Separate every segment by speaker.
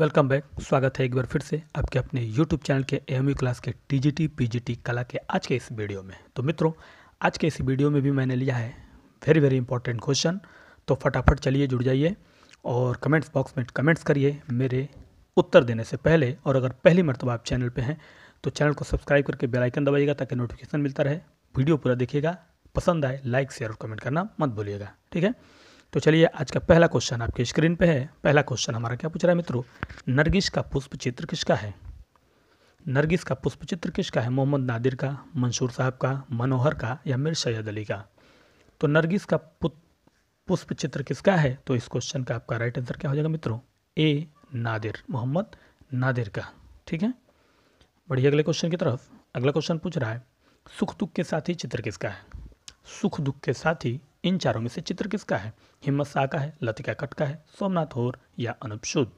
Speaker 1: welcome back स्वागत है एक बार फिर से आपके अपने YouTube चैनल के एम क्लास के टी PGT कला के आज के इस वीडियो में तो मित्रों आज के इस वीडियो में भी मैंने लिया है वेरी वेरी इंपॉर्टेंट क्वेश्चन तो फटाफट चलिए जुड़ जाइए और कमेंट्स बॉक्स में कमेंट्स करिए मेरे उत्तर देने से पहले और अगर पहली मरतबा आप चैनल पर हैं तो चैनल को सब्सक्राइब करके बेलाइकन दबाइएगा ताकि नोटिफिकेशन मिलता रहे वीडियो पूरा देखिएगा पसंद आए लाइक शेयर और कमेंट करना मत भूलिएगा ठीक है तो चलिए आज का पहला क्वेश्चन आपके स्क्रीन पे है पहला क्वेश्चन हमारा क्या पूछ रहा है मित्रों नरगिस का पुष्प चित्र किसका है नरगिस का पुष्प चित्र किसका है मोहम्मद नादिर का मंसूर साहब का मनोहर का या मिर सैयद अली का तो नरगिस का पुष्प चित्र किसका है तो इस क्वेश्चन का आपका राइट आंसर क्या हो जाएगा मित्रों ए नादिर मोहम्मद नादिर का ठीक है बढ़िया अगले क्वेश्चन की तरफ अगला क्वेश्चन पूछ रहा है सुख दुख के साथ ही चित्र किसका है सुख दुख के साथ ही इन चारों में से चित्र किसका है हिम्मत शाह का है लतिका कट का है सोमनाथ होर या अनुप शुद्ध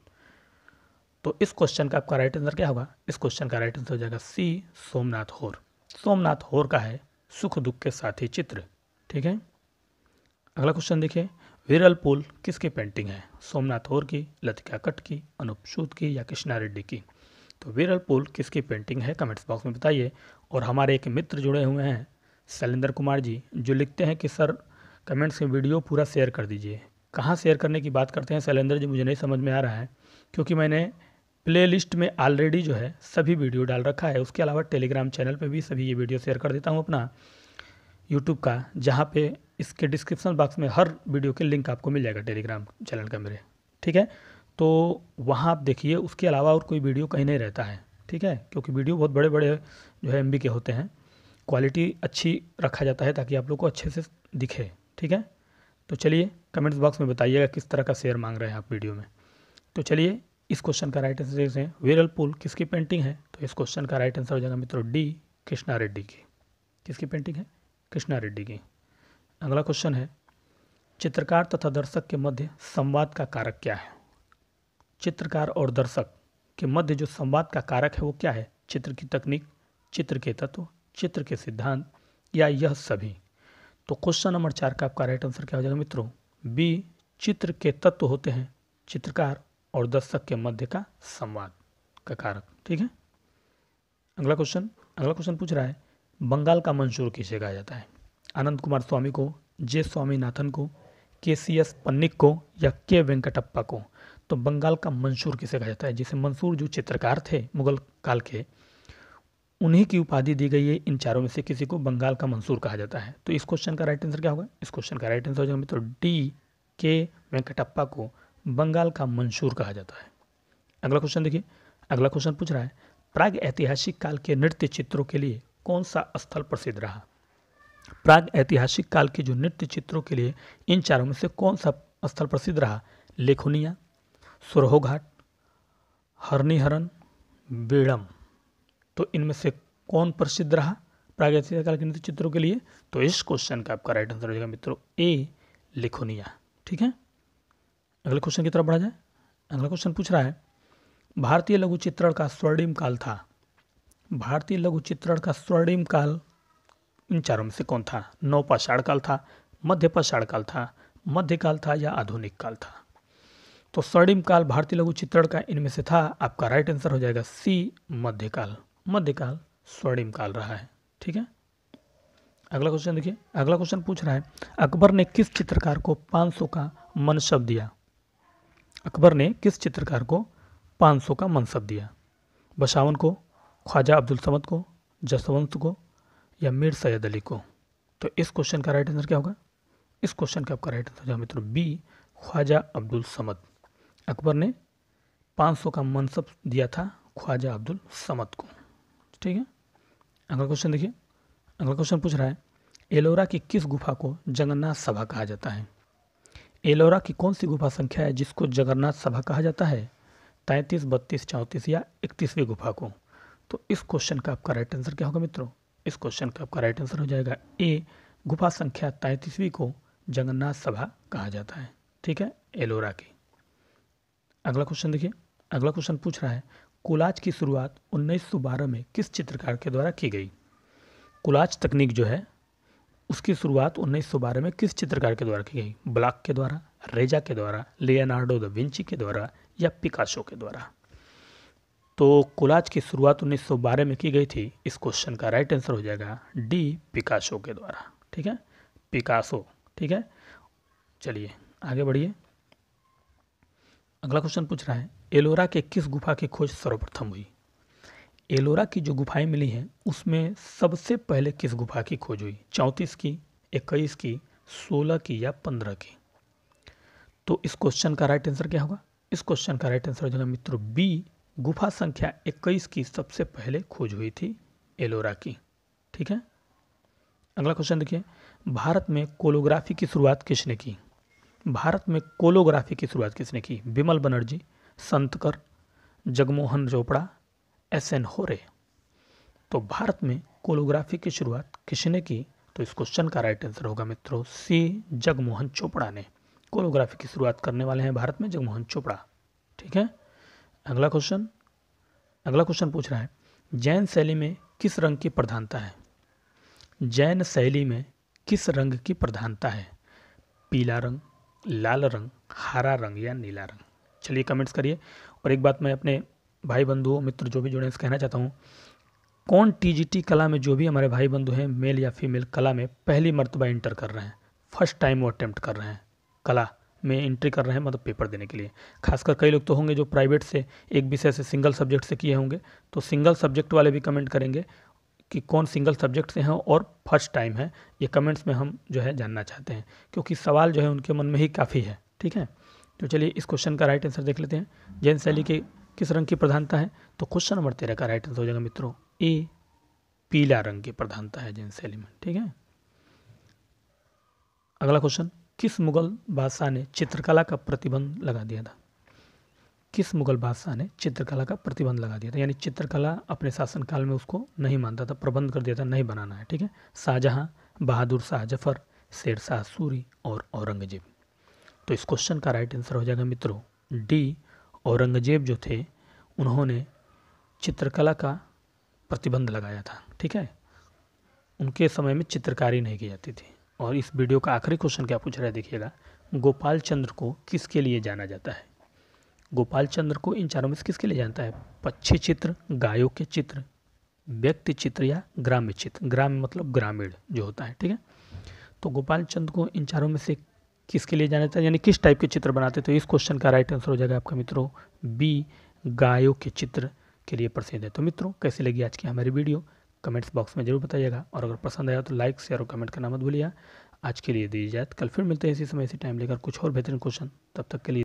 Speaker 1: तो इस क्वेश्चन का आपका राइट आंसर क्या होगा इस क्वेश्चन का राइट आंसर हो जाएगा सी सोमनाथ होर सोमनाथ होर का है सुख दुख के साथी चित्र ठीक है अगला क्वेश्चन देखिए विरल पुल किसकी पेंटिंग है सोमनाथ होर की लतिका कट की अनुप सूद की या कृष्णा रेड्डी की तो विरल पुल किसकी पेंटिंग है कमेंट्स बॉक्स में बताइए और हमारे एक मित्र जुड़े हुए हैं शैलेंद्र कुमार जी जो लिखते हैं कि सर कमेंट्स में वीडियो पूरा शेयर कर दीजिए कहाँ शेयर करने की बात करते हैं शैलेंद्र जी मुझे नहीं समझ में आ रहा है क्योंकि मैंने प्लेलिस्ट में ऑलरेडी जो है सभी वीडियो डाल रखा है उसके अलावा टेलीग्राम चैनल पे भी सभी ये वीडियो शेयर कर देता हूँ अपना यूट्यूब का जहाँ पे इसके डिस्क्रिप्शन बॉक्स में हर वीडियो के लिंक आपको मिल जाएगा टेलीग्राम चैनल का मेरे ठीक है तो वहाँ आप देखिए उसके अलावा और कोई वीडियो कहीं नहीं रहता है ठीक है क्योंकि वीडियो बहुत बड़े बड़े जो है एम के होते हैं क्वालिटी अच्छी रखा जाता है ताकि आप लोग को अच्छे से दिखे ठीक है तो चलिए कमेंट्स बॉक्स में बताइएगा किस तरह का शेयर मांग रहे हैं आप वीडियो में तो चलिए इस क्वेश्चन का राइट आंसर देखते हैं पुल किसकी पेंटिंग है तो इस क्वेश्चन का राइट आंसर हो जाएगा मित्रों डी कृष्णा रेड्डी की किसकी पेंटिंग है कृष्णा रेड्डी की अगला क्वेश्चन है चित्रकार तथा दर्शक के मध्य संवाद का कारक क्या है चित्रकार और दर्शक के मध्य जो संवाद का कारक है वो क्या है चित्र की तकनीक चित्र के तत्व चित्र के सिद्धांत या यह सभी तो क्वेश्चन नंबर चार का आपका राइट आंसर क्या हो जाएगा मित्रों बी चित्र के तत्व होते हैं चित्रकार और दर्शक के मध्य का संवाद का कारक ठीक है अगला क्वेश्चन अगला क्वेश्चन पूछ रहा है बंगाल का मंशूर किसे कहा जाता है आनंद कुमार स्वामी को जे स्वामीनाथन को के सी एस पन्निक को या के वेंकटप्पा को तो बंगाल का मंशूर किसे कहा जाता है जिसे मंशूर जो चित्रकार थे मुगल काल के उन्हीं की उपाधि दी गई है इन चारों में से किसी को बंगाल का मंसूर कहा जाता है तो इस क्वेश्चन का राइट आंसर क्या होगा इस क्वेश्चन का राइट आंसर हो जाएगा मित्र डी के वेंकटप्पा को बंगाल का मंसूर कहा जाता है अगला क्वेश्चन देखिए अगला क्वेश्चन पूछ रहा है प्राग ऐतिहासिक काल के नृत्य चित्रों के लिए कौन सा स्थल प्रसिद्ध रहा प्राग ऐतिहासिक काल के जो नृत्य चित्रों के लिए इन चारों में से कौन सा स्थल प्रसिद्ध रहा लेखुनिया सुरहो घाट हरनीहरन बेड़म तो इनमें से कौन प्रसिद्ध रहा प्रागैतिहासिक काल के नृत्य चित्रों के लिए तो इस क्वेश्चन का आपका राइट आंसर हो जाएगा मित्रों ए लिखोनिया ठीक है अगले क्वेश्चन की तरफ बढ़ा जाए अगला क्वेश्चन पूछ रहा है भारतीय लघु चित्रण का स्वर्णिम काल था भारतीय लघु चित्रण का स्वर्णिम काल इन चारों में से कौन था नौपाषाण काल था मध्य पाषाण काल था मध्य काल था या आधुनिक काल था तो स्वर्णिम काल भारतीय लघु चित्रण का इनमें से था आपका राइट आंसर हो जाएगा सी मध्यकाल मध्यकाल स्वर्णिम काल रहा है ठीक है अगला क्वेश्चन देखिए अगला क्वेश्चन पूछ रहा है अकबर ने किस चित्रकार को 500 का मनसब दिया अकबर ने किस चित्रकार को 500 का मनसब दिया बशावन को ख्वाजा अब्दुल समद को जसवंत को या मीर सैयद अली को तो इस क्वेश्चन का राइट आंसर क्या होगा इस क्वेश्चन का आपका राइट आंसर जो मित्रों बी ख्वाजा अब्दुल समद अकबर ने 500 का मनसब दिया था ख्वाजा अब्दुल समद को ठीक है अगला क्वेश्चन देखिए अगला क्वेश्चन पूछ रहा है एलोरा की किस गुफा को जगन्नाथ सभा कहा जाता है एलोरा की कौन सी गुफा संख्या है जिसको जगन्नाथ सभा कहा जाता है तैंतीस बत्तीस चौंतीस या इकतीसवीं गुफा को तो इस क्वेश्चन का आपका राइट आंसर क्या होगा मित्रों इस क्वेश्चन का आपका राइट आंसर हो जाएगा ए गुफा संख्या तैंतीसवीं को जगन्नाथ सभा कहा जाता है ठीक है एलोरा की अगला क्वेश्चन देखिए अगला क्वेश्चन पूछ रहा है कोलाज की शुरुआत 1912 में किस चित्रकार के द्वारा की गई कोलाज तकनीक जो है उसकी शुरुआत 1912 में किस चित्रकार के द्वारा की गई ब्लॉक के द्वारा रेजा के द्वारा लियोनार्डो द विंची के द्वारा या पिकाशो के द्वारा तो कोलाज की शुरुआत 1912 में की गई थी इस क्वेश्चन का राइट आंसर हो जाएगा डी पिकाशो के द्वारा ठीक है पिकासो ठीक है चलिए आगे बढ़िए अगला क्वेश्चन पूछ रहा है एलोरा के किस गुफा की खोज सर्वप्रथम हुई एलोरा की जो गुफाएं मिली हैं उसमें सबसे पहले किस गुफा की खोज हुई चौंतीस की इक्कीस की सोलह की या पंद्रह की तो इस क्वेश्चन का राइट आंसर क्या होगा इस क्वेश्चन का राइट आंसर हो जाएगा मित्रों बी गुफा संख्या इक्कीस की सबसे पहले खोज हुई थी एलोरा की ठीक है अगला क्वेश्चन देखिए भारत में कोलोग्राफी की शुरुआत किसने की भारत में कोलोग्राफी की शुरुआत किसने की बिमल बनर्जी संतकर जगमोहन चोपड़ा एस एन होरे तो भारत में कोलोग्राफी की शुरुआत किसने की तो इस क्वेश्चन का राइट आंसर होगा मित्रों सी जगमोहन चोपड़ा ने कोलोग्राफी की शुरुआत करने वाले हैं भारत में जगमोहन चोपड़ा ठीक है अगला क्वेश्चन अगला क्वेश्चन पूछ रहा है जैन शैली में किस रंग की प्रधानता है जैन शैली में किस रंग की प्रधानता है पीला रंग लाल रंग हरा रंग या नीला रंग चलिए कमेंट्स करिए और एक बात मैं अपने भाई बंधुओं मित्र जो भी जुड़े हैं कहना चाहता हूँ कौन टीजीटी कला में जो भी हमारे भाई बंधु हैं मेल या फीमेल कला में पहली मरतबा इंटर कर रहे हैं फर्स्ट टाइम वो अटैम्प्ट कर रहे हैं कला में एंट्री कर रहे हैं मतलब पेपर देने के लिए खासकर कई लोग तो होंगे जो प्राइवेट से एक विषय से सिंगल सब्जेक्ट से किए होंगे तो सिंगल सब्जेक्ट वाले भी कमेंट करेंगे कि कौन सिंगल सब्जेक्ट से हैं और फर्स्ट टाइम है ये कमेंट्स में हम जो है जानना चाहते हैं क्योंकि सवाल जो है उनके मन में ही काफ़ी है ठीक है तो चलिए इस क्वेश्चन का राइट आंसर देख लेते हैं जैन शैली के किस रंग की प्रधानता है तो क्वेश्चन नंबर तेरह का राइट आंसर हो जाएगा मित्रों ए पीला रंग की प्रधानता है जैन शैली में ठीक है अगला क्वेश्चन किस मुगल बादशाह ने चित्रकला का प्रतिबंध लगा दिया था किस मुगल बादशाह ने चित्रकला का प्रतिबंध लगा दिया था यानी चित्रकला अपने शासनकाल में उसको नहीं मानता था प्रबंध कर दिया था नहीं बनाना है ठीक है शाहजहाँ बहादुर शाह जफर शेर शाह सूरी और औरंगजेब तो इस क्वेश्चन का राइट आंसर हो जाएगा मित्रों डी औरंगजेब जो थे उन्होंने चित्रकला का प्रतिबंध लगाया था ठीक है उनके समय में चित्रकारी नहीं की जाती थी और इस वीडियो का आखिरी क्वेश्चन क्या पूछ रहा है देखिएगा गोपाल चंद्र को किसके लिए जाना जाता है गोपाल चंद्र को इन चारों में से किसके लिए जानता है पक्षी चित्र गायों के चित्र व्यक्ति चित्र या ग्राम्य चित्र ग्राम्य मतलब ग्रामीण जो होता है ठीक है तो गोपाल चंद्र को इन चारों में से किसके लिए जाना था यानी किस टाइप के चित्र बनाते तो इस क्वेश्चन का राइट आंसर हो जाएगा आपका मित्रों बी गायों के चित्र के लिए प्रसिद्ध है तो मित्रों कैसी लगी आज की हमारी वीडियो कमेंट्स बॉक्स में जरूर बताइएगा और अगर पसंद आया तो लाइक शेयर और कमेंट करना मत भूलिएगा आज के लिए दी जाए कल फिर मिलते हैं इसी समय इसी टाइम लेकर कुछ और बेहतरीन क्वेश्चन तब तक के लिए